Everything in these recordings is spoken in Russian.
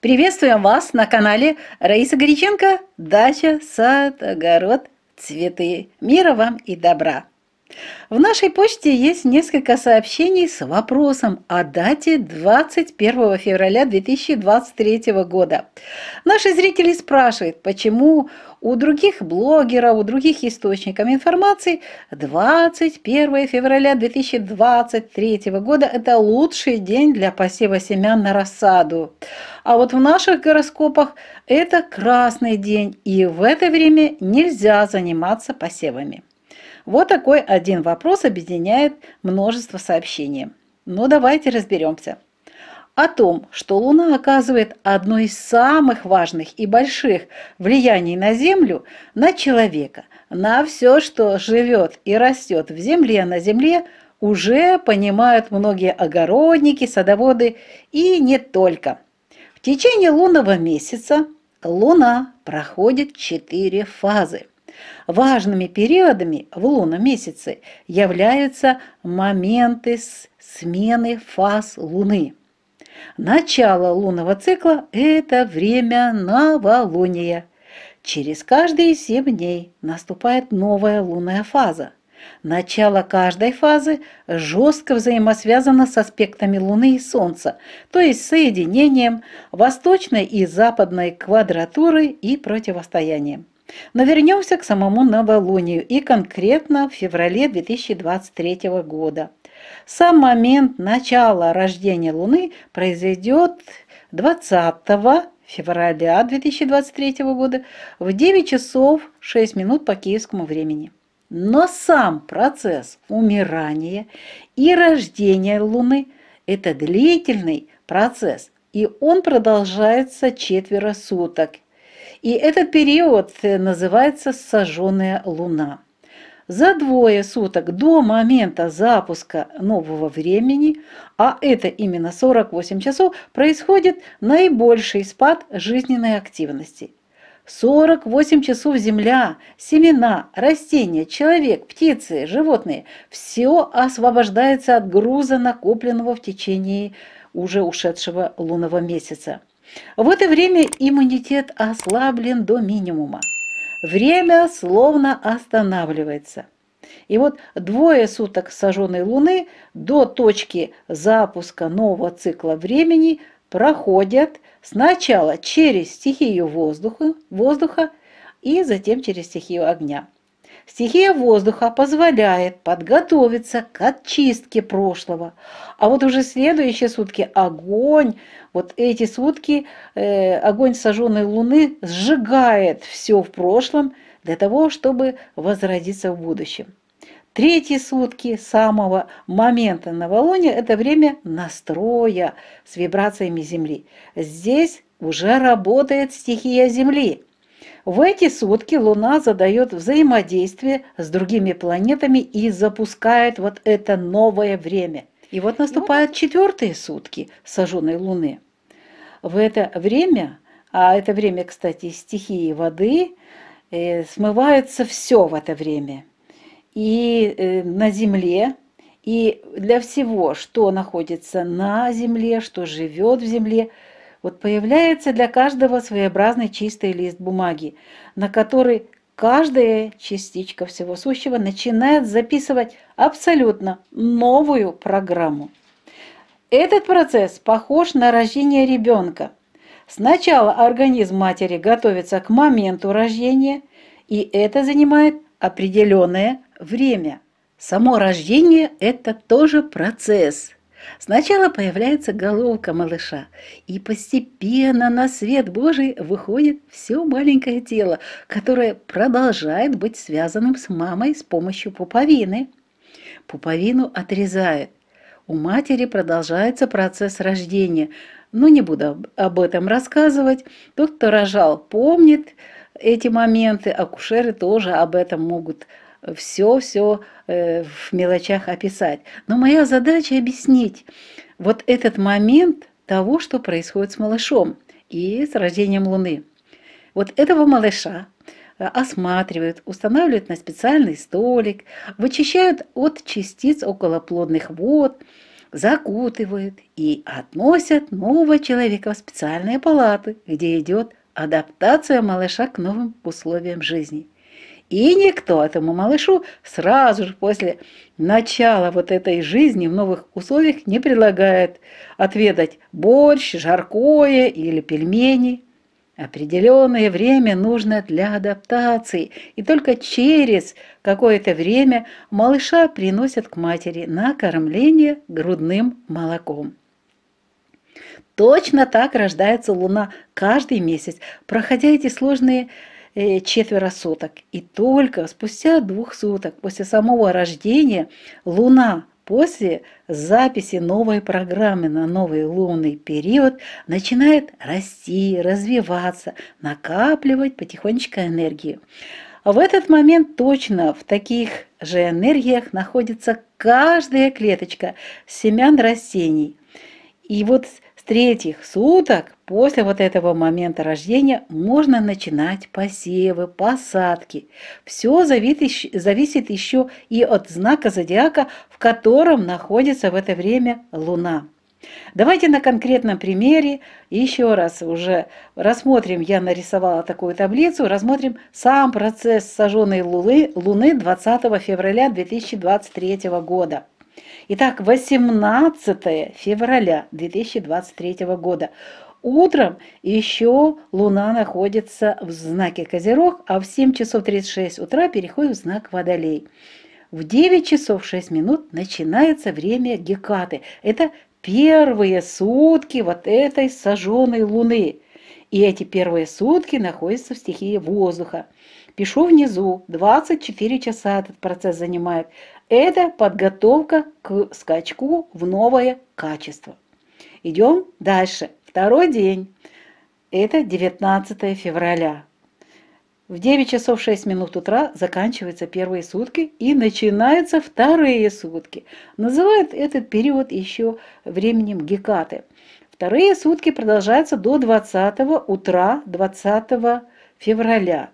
Приветствуем вас на канале Раиса Горяченко «Дача, сад, огород, цветы». Мира вам и добра! В нашей почте есть несколько сообщений с вопросом о дате 21 февраля 2023 года. Наши зрители спрашивают, почему у других блогеров, у других источников информации 21 февраля 2023 года – это лучший день для посева семян на рассаду. А вот в наших гороскопах это красный день, и в это время нельзя заниматься посевами. Вот такой один вопрос объединяет множество сообщений. Но ну, давайте разберемся. О том, что Луна оказывает одно из самых важных и больших влияний на Землю, на человека, на все, что живет и растет в Земле, а на Земле, уже понимают многие огородники, садоводы и не только. В течение лунного месяца Луна проходит четыре фазы – Важными периодами в лунном месяце являются моменты смены фаз Луны. Начало лунного цикла – это время новолуния. Через каждые семь дней наступает новая лунная фаза. Начало каждой фазы жестко взаимосвязано с аспектами Луны и Солнца, то есть соединением восточной и западной квадратуры и противостоянием. Но вернемся к самому новолунию и конкретно в феврале 2023 года. Сам момент начала рождения Луны произойдет 20 февраля 2023 года в 9 часов 6 минут по киевскому времени. Но сам процесс умирания и рождения Луны – это длительный процесс, и он продолжается четверо суток и этот период э, называется «сожженная луна». За двое суток до момента запуска нового времени, а это именно 48 часов, происходит наибольший спад жизненной активности. 48 часов земля, семена, растения, человек, птицы, животные – все освобождается от груза, накопленного в течение уже ушедшего лунного месяца – в это время иммунитет ослаблен до минимума. Время словно останавливается. И вот двое суток сожженной Луны до точки запуска нового цикла времени проходят сначала через стихию воздуха, воздуха и затем через стихию огня. Стихия воздуха позволяет подготовиться к очистке прошлого. А вот уже следующие сутки огонь, вот эти сутки э, огонь сожженной луны сжигает все в прошлом для того, чтобы возродиться в будущем. Третьи сутки самого момента новолуния – это время настроя с вибрациями Земли. Здесь уже работает стихия Земли – в эти сутки Луна задает взаимодействие с другими планетами и запускает вот это новое время. И вот ну наступают четвертые сутки сожженной Луны. В это время, а это время, кстати, стихии воды, э, смывается все в это время. И э, на Земле, и для всего, что находится на Земле, что живет в Земле – вот появляется для каждого своеобразный чистый лист бумаги, на который каждая частичка всего сущего начинает записывать абсолютно новую программу. Этот процесс похож на рождение ребенка. Сначала организм матери готовится к моменту рождения, и это занимает определенное время. Само рождение – это тоже процесс – Сначала появляется головка малыша, и постепенно на свет Божий выходит все маленькое тело, которое продолжает быть связанным с мамой с помощью пуповины. Пуповину отрезают. У матери продолжается процесс рождения. Но ну, не буду об этом рассказывать. Тот, кто рожал, помнит эти моменты. Акушеры тоже об этом могут рассказать все-все э, в мелочах описать. Но моя задача объяснить вот этот момент того, что происходит с малышом и с рождением Луны. Вот этого малыша э, осматривают, устанавливают на специальный столик, вычищают от частиц околоплодных вод, закутывают и относят нового человека в специальные палаты, где идет адаптация малыша к новым условиям жизни – и никто этому малышу сразу же после начала вот этой жизни в новых условиях не предлагает отведать борщ, жаркое или пельмени. Определенное время нужно для адаптации, и только через какое-то время малыша приносят к матери на кормление грудным молоком. Точно так рождается Луна каждый месяц, проходя эти сложные Э, четверо суток. И только спустя двух суток после самого рождения Луна после записи новой программы на новый лунный период начинает расти, развиваться, накапливать потихонечку энергию. в этот момент точно в таких же энергиях находится каждая клеточка семян растений. И вот с третьих суток После вот этого момента рождения можно начинать посевы, посадки. Все зависит еще и от знака зодиака, в котором находится в это время Луна. Давайте на конкретном примере еще раз уже рассмотрим, я нарисовала такую таблицу, рассмотрим сам процесс сожженной луны, луны 20 февраля 2023 года. Итак, 18 февраля 2023 года Утром еще Луна находится в знаке Козерог, а в 7 часов 36 утра переходит в знак Водолей. В 9 часов 6 минут начинается время Гекаты. Это первые сутки вот этой сожженной Луны. И эти первые сутки находятся в стихии воздуха. Пишу внизу, 24 часа этот процесс занимает. Это подготовка к скачку в новое качество. Идем дальше. Второй день – это 19 февраля. В 9 часов 6 минут утра заканчиваются первые сутки и начинаются вторые сутки. Называют этот период еще временем Гекаты. Вторые сутки продолжаются до 20 утра 20 февраля.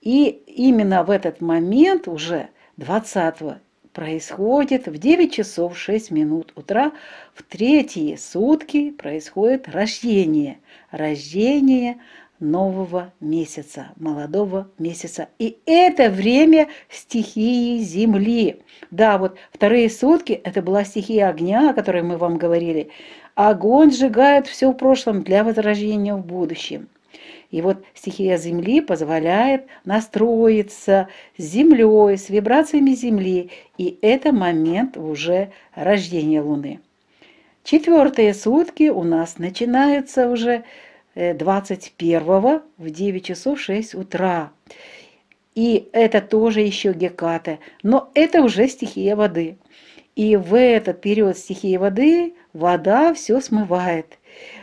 И именно в этот момент уже 20 происходит в 9 часов 6 минут утра, в третьи сутки происходит рождение, рождение нового месяца, молодого месяца. И это время стихии Земли. Да, вот вторые сутки это была стихия огня, о которой мы вам говорили. Огонь сжигает все в прошлом для возрождения в будущем. И вот стихия Земли позволяет настроиться с Землей, с вибрациями Земли. И это момент уже рождения Луны. Четвертые сутки у нас начинаются уже 21 э, в 9 часов 6 утра. И это тоже еще геката, но это уже стихия воды. И в этот период стихии воды вода все смывает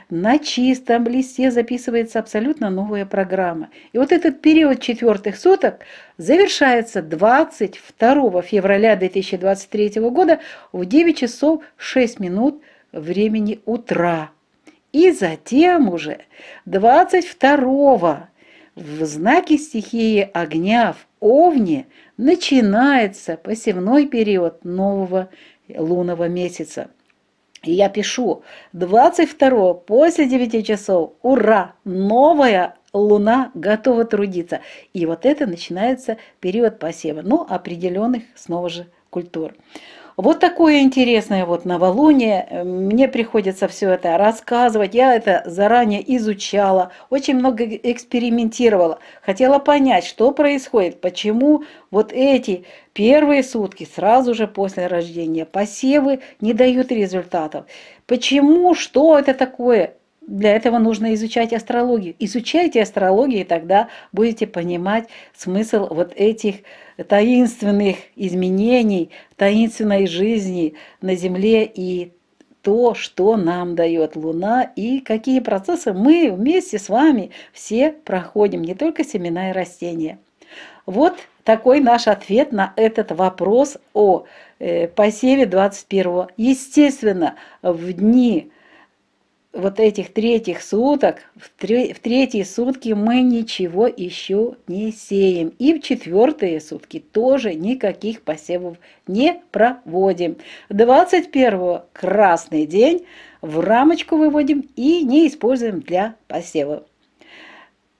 на чистом листе записывается абсолютно новая программа. И вот этот период четвертых суток завершается 22 февраля 2023 года в 9 часов 6 минут времени утра. И затем уже 22 в знаке стихии огня в Овне начинается посевной период нового лунного месяца – и я пишу 22 после 9 часов. Ура! Новая луна готова трудиться. И вот это начинается период посева. Ну, определенных снова же культур. Вот такое интересное вот новолуние. Мне приходится все это рассказывать. Я это заранее изучала, очень много экспериментировала. Хотела понять, что происходит, почему вот эти первые сутки сразу же после рождения посевы не дают результатов. Почему, что это такое? Для этого нужно изучать астрологию. Изучайте астрологию, и тогда будете понимать смысл вот этих таинственных изменений, таинственной жизни на Земле и то, что нам дает Луна и какие процессы мы вместе с вами все проходим, не только семена и растения. Вот такой наш ответ на этот вопрос о э, посеве 21-го. Естественно, в дни вот этих третьих суток, в, три, в третьи сутки мы ничего еще не сеем. И в четвертые сутки тоже никаких посевов не проводим. 21 красный день в рамочку выводим и не используем для посева.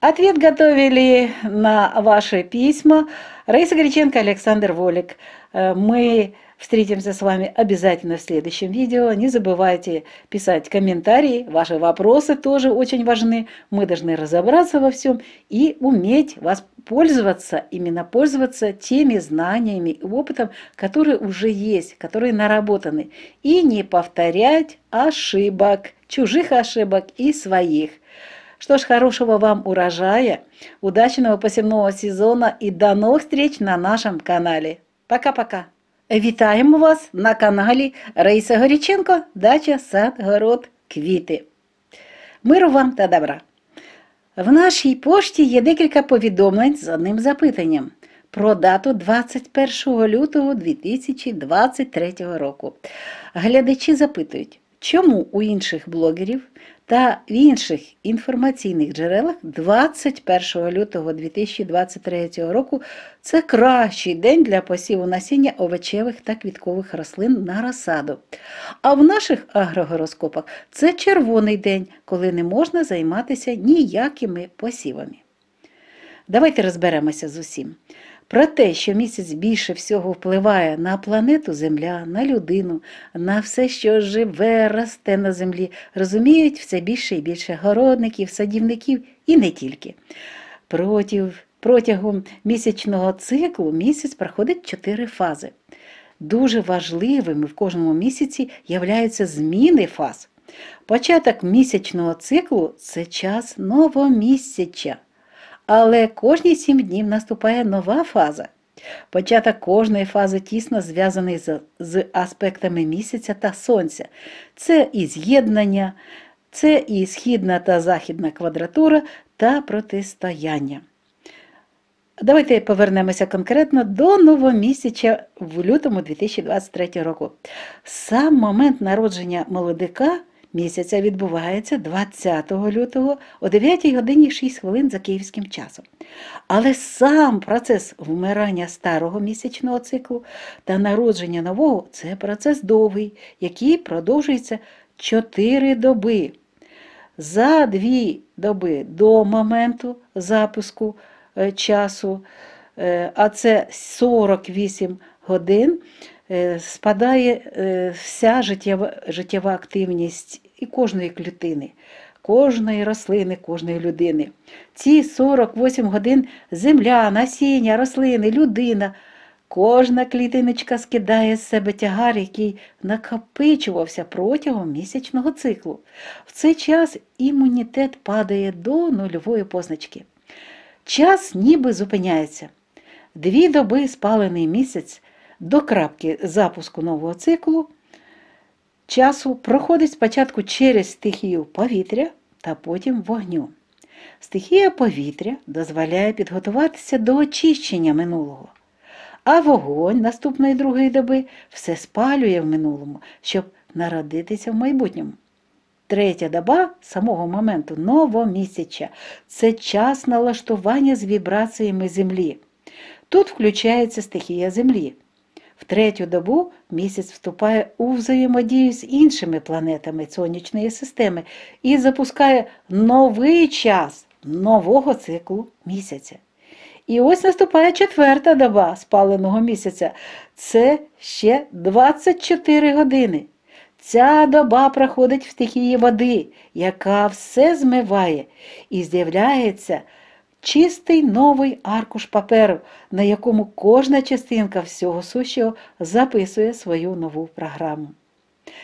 Ответ готовили на ваши письма Раиса Греченко, Александр Волик. Э, мы Встретимся с вами обязательно в следующем видео. Не забывайте писать комментарии, ваши вопросы тоже очень важны. Мы должны разобраться во всем и уметь воспользоваться, именно пользоваться теми знаниями и опытом, которые уже есть, которые наработаны. И не повторять ошибок, чужих ошибок и своих. Что ж, хорошего вам урожая, удачного посевного сезона и до новых встреч на нашем канале. Пока-пока! Вітаємо вас на каналі Раїса Горіченко, дача сад, город, квіти. Миру вам та добра! В нашій пошті є декілька повідомлень з одним запитанням про дату 21 лютого 2023 року. Глядачі запитують, чому у інших блогерів та в інших інформаційних джерелах 21 лютого 2023 року це кращий день для посіву насіння овочевих та квіткових рослин на розсаду. А в наших агрогороскопах це червоний день, коли не можна займатися ніякими посівами. Давайте розберемося з усім. Про те, що місяць більше всього впливає на планету Земля, на людину, на все, що живе, росте на землі, розуміють все більше і більше городників, садівників і не тільки. Протів, протягом місячного циклу місяць проходить чотири фази. Дуже важливими в кожному місяці являються зміни фаз. Початок місячного циклу це час новомісяча. Але кожні сім днів наступає нова фаза. Початок кожної фази тісно зв'язаний з, з аспектами місяця та сонця. Це і з'єднання, це і східна та західна квадратура та протистояння. Давайте повернемося конкретно до новомісяча в лютому 2023 року. Сам момент народження молодика місяця відбувається 20 лютого о 9 годині 6 хвилин за київським часом. Але сам процес вмирання старого місячного циклу та народження нового це процес довгий, який продовжується 4 доби. За 2 доби до моменту запуску е, часу, е, а це 48 годин. Е, спадає вся життєва життєва активність і кожної клітини, кожної рослини, кожної людини. Ці 48 годин земля, насіння, рослини, людина. Кожна клітиночка скидає з себе тягар, який накопичувався протягом місячного циклу. В цей час імунітет падає до нульової позначки. Час ніби зупиняється. Дві доби спалений місяць до крапки запуску нового циклу часу проходить спочатку через стихію повітря та потім вогню. Стихія повітря дозволяє підготуватися до очищення минулого. А вогонь наступної другої доби все спалює в минулому, щоб народитися в майбутньому. Третя доба самого моменту новомісяча це час налаштування з вібраціями землі. Тут включається стихія землі. В третю добу місяць вступає у взаємодію з іншими планетами сонячної системи і запускає новий час нового циклу місяця. І ось наступає четверта доба спаленого місяця. Це ще 24 години. Ця доба проходить в стихії води, яка все змиває і з'являється чистий новий аркуш паперу, на якому кожна частинка всього сущого записує свою нову програму.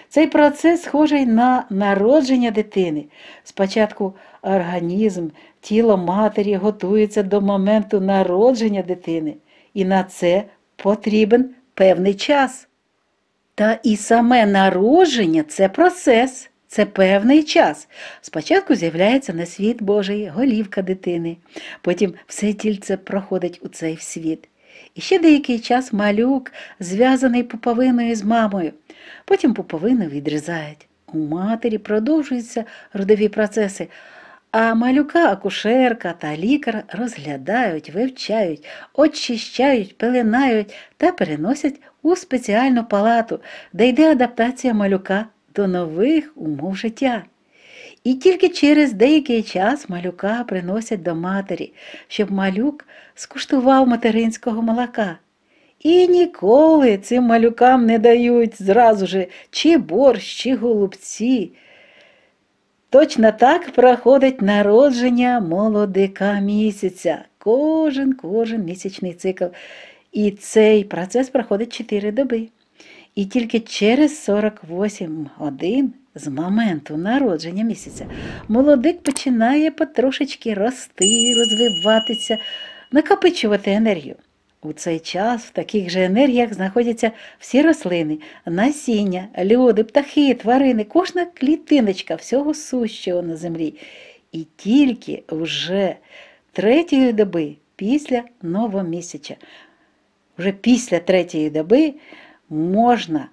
Цей процес схожий на народження дитини. Спочатку організм, тіло матері готується до моменту народження дитини, і на це потрібен певний час. Та і саме народження це процес. Це певний час. Спочатку з'являється на світ Божий голівка дитини, потім все тільце проходить у цей світ. І ще деякий час малюк зв'язаний пуповиною з мамою. Потім пуповину відрізають. У матері продовжуються родові процеси. А малюка, акушерка та лікар розглядають, вивчають, очищають, пеленають та переносять у спеціальну палату, де йде адаптація малюка до нових умов життя. І тільки через деякий час малюка приносять до матері, щоб малюк скуштував материнського молока. І ніколи цим малюкам не дають зразу же чи борщ, чи голубці. Точно так проходить народження молодика місяця, кожен кожен місячний цикл. І цей процес проходить 4 доби. І тільки через 48 годин з моменту народження місяця молодик починає потрошечки рости, розвиватися, накопичувати енергію. У цей час в таких же енергіях знаходяться всі рослини, насіння, люди, птахи, тварини, кожна клітиночка всього сущого на землі. І тільки вже третьої доби після новомісяча, вже після третьої доби можна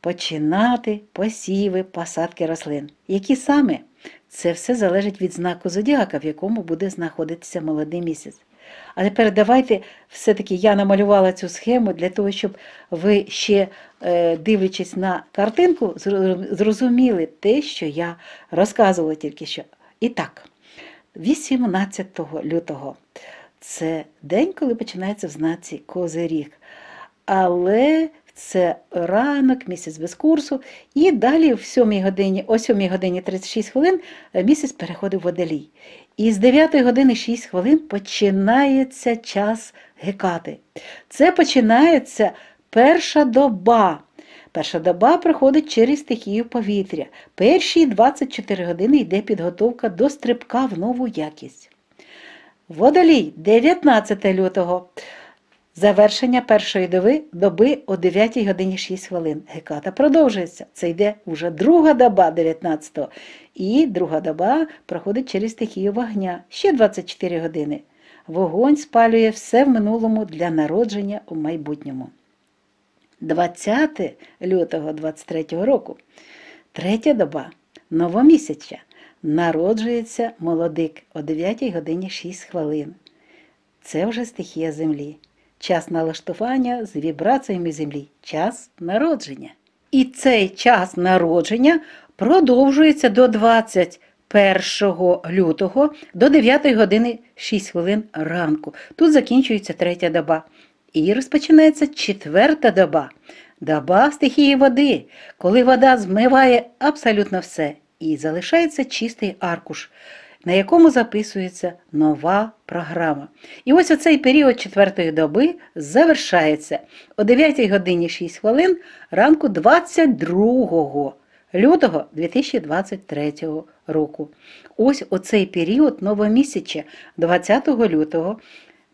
починати посіви, посадки рослин. Які саме? Це все залежить від знаку зодіака, в якому буде знаходитися молодий місяць. А тепер давайте все-таки я намалювала цю схему для того, щоб ви ще, е, дивлячись на картинку, зрозуміли те, що я розказувала тільки що. І так, 18 лютого це день, коли починається в знаці Козиріг. Але це ранок, місяць без курсу. І далі в 7 годині, о 7 годині 36 хвилин е, місяць переходив в водолій. І з 9 години 6 хвилин починається час гекати. Це починається перша доба. Перша доба проходить через стихію повітря. Перші 24 години йде підготовка до стрибка в нову якість. Водолій 19 лютого. Завершення першої доби, доби о 9 годині 6 хвилин. Геката продовжується. Це йде вже друга доба 19-го. І друга доба проходить через стихію вогня ще 24 години. Вогонь спалює все в минулому для народження у майбутньому. 20 лютого 23-го року. Третя доба новомісяча. Народжується молодик о 9 годині 6 хвилин. Це вже стихія землі час налаштування з вібраціями землі, час народження. І цей час народження продовжується до 21 лютого до 9 години 6 хвилин ранку. Тут закінчується третя доба. І розпочинається четверта доба. Доба стихії води, коли вода змиває абсолютно все і залишається чистий аркуш на якому записується нова програма. І ось оцей період четвертої доби завершається о 9 годині 6 хвилин ранку 22 лютого 2023 року. Ось оцей період новомісяча 20 лютого.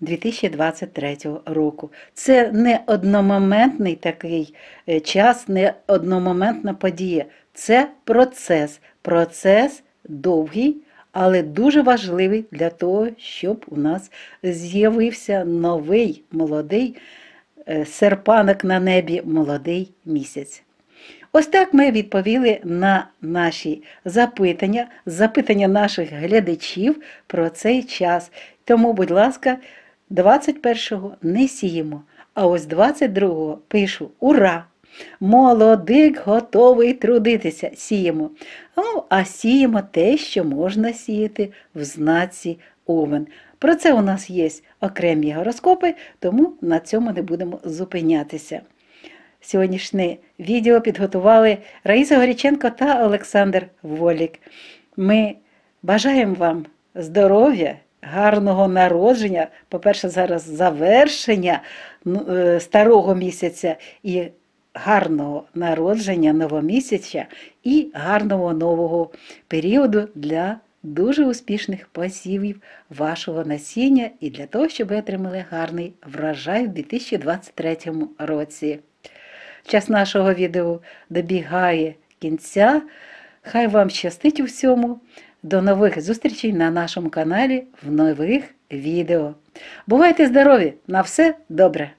2023 року. Це не одномоментний такий е, час, не одномоментна подія. Це процес. Процес довгий, але дуже важливий для того, щоб у нас з'явився новий молодий е, серпанок на небі, молодий місяць. Ось так ми відповіли на наші запитання, запитання наших глядачів про цей час. Тому, будь ласка, 21-го не сіємо, а ось 22-го пишу Ура! Молодик готовий трудитися, сіємо. Ну, а сіємо те, що можна сіяти в знаці овен. Про це у нас є окремі гороскопи, тому на цьому не будемо зупинятися. Сьогоднішнє відео підготували Раїса Горіченко та Олександр Волік. Ми бажаємо вам здоров'я, гарного народження, по-перше, зараз завершення ну, е, старого місяця і гарного народження новомісяця і гарного нового періоду для дуже успішних посівів вашого насіння і для того, щоб ви отримали гарний врожай в 2023 році. Час нашого відео добігає кінця. Хай вам щастить у всьому. До нових зустрічей на нашому каналі в нових відео. Бувайте здорові! На все добре!